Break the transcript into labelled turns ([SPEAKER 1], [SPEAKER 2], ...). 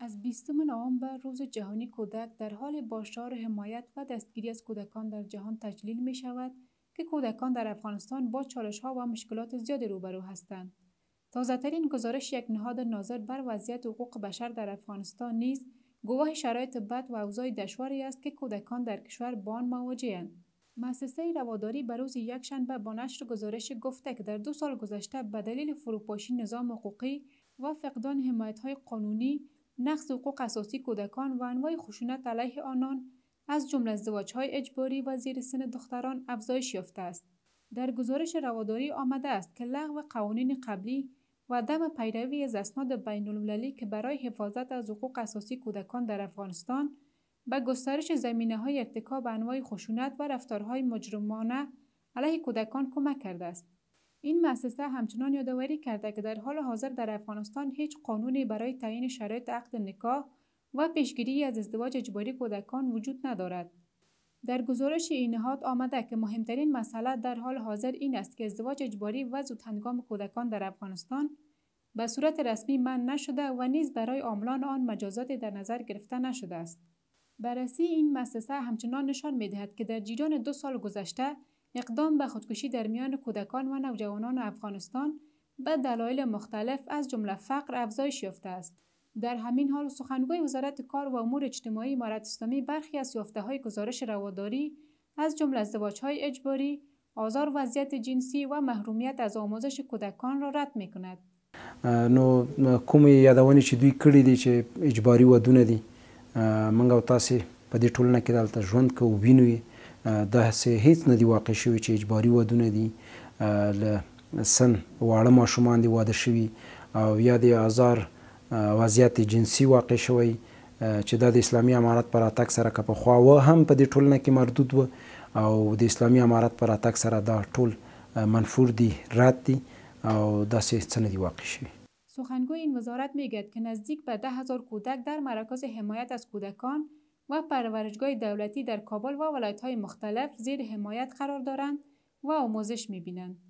[SPEAKER 1] از بیستم نوامبر روز جهانی کودک در حال باشار، حمایت و دستگیری از کودکان در جهان تجلیل می شود که کودکان در افغانستان با چالش ها و مشکلات زیادی روبرو هستند. ترین گزارش یک نهاد ناظر بر وضعیت حقوق بشر در افغانستان نیز گواه شرایط بد و اوضاع دشواری است که کودکان در کشور با آن مواجهاند مؤسسه رواداری به روز یکشنبه با نشر گزارش گفته که در دو سال گذشته به دلیل فروپاشی نظام حقوقی و فقدان های قانونی نقض حقوق اساسی کودکان و انواع خشونت علیه آنان از جمله ازدواجهای اجباری و زیر سن دختران افزایش یافته است. در گزارش رواداری آمده است که لغو قوانین قبلی و دم پیروی از اسناد بین که برای حفاظت از حقوق اساسی کودکان در افغانستان به گسترش زمینه های ارتکاب انواع خشونت و رفتارهای مجرمانه علیه کودکان کمک کرده است. این مؤسسه همچنان یادآوری کرده که در حال حاضر در افغانستان هیچ قانونی برای تعیین شرایط عقد نکاح و پیشگیری از ازدواج اجباری کودکان وجود ندارد. در گزارش این نهاد آمده که مهمترین مسئله در حال حاضر این است که ازدواج اجباری و زودهنگام کودکان در افغانستان به صورت رسمی من نشده و نیز برای عاملان آن مجازاتی در نظر گرفته نشده است. بررسی این مؤسسه همچنان نشان میدهد که در جریان دو سال گذشته اقدام به خودکشی در میان کودکان و نوجوانان افغانستان به دلایل مختلف از جمله فقر افزایش یافته است در همین حال سخنگوی وزارت کار و امور اجتماعی امارت اسلامی برخی از یافته های گزارش رواداری از جمله ازدواج های اجباری آزار وضعیت جنسی و محرومیت از آموزش کودکان را رد می کند.
[SPEAKER 2] نو کوم یادونه چې دوی کړی دي چې اجباری ودونه دي منګه تاسو په دې ټولنه کې دلته دا هیڅ نه دی واقع شوی چې اجباري ودونه دي له سن واړه ماشومان دي واده شوي او یا د آزار وضعیت جنسی واقع شوی چې دا د اسلامي امارت پر اتک سره که پخوا و هم په دې ټولنه کې مردود و او د اسلامي امارت پر اتک سره دا ټول منفور دي رد دي او داسې څه نه دي واقع شوي
[SPEAKER 1] سخنگوی این وزارت میگوید که نزدیک به ده هزار کودک در مراکز حمایت از کودکان و پرورشگاه دولتی در کابل و ولایت‌های مختلف زیر حمایت قرار دارند و آموزش می‌بینند.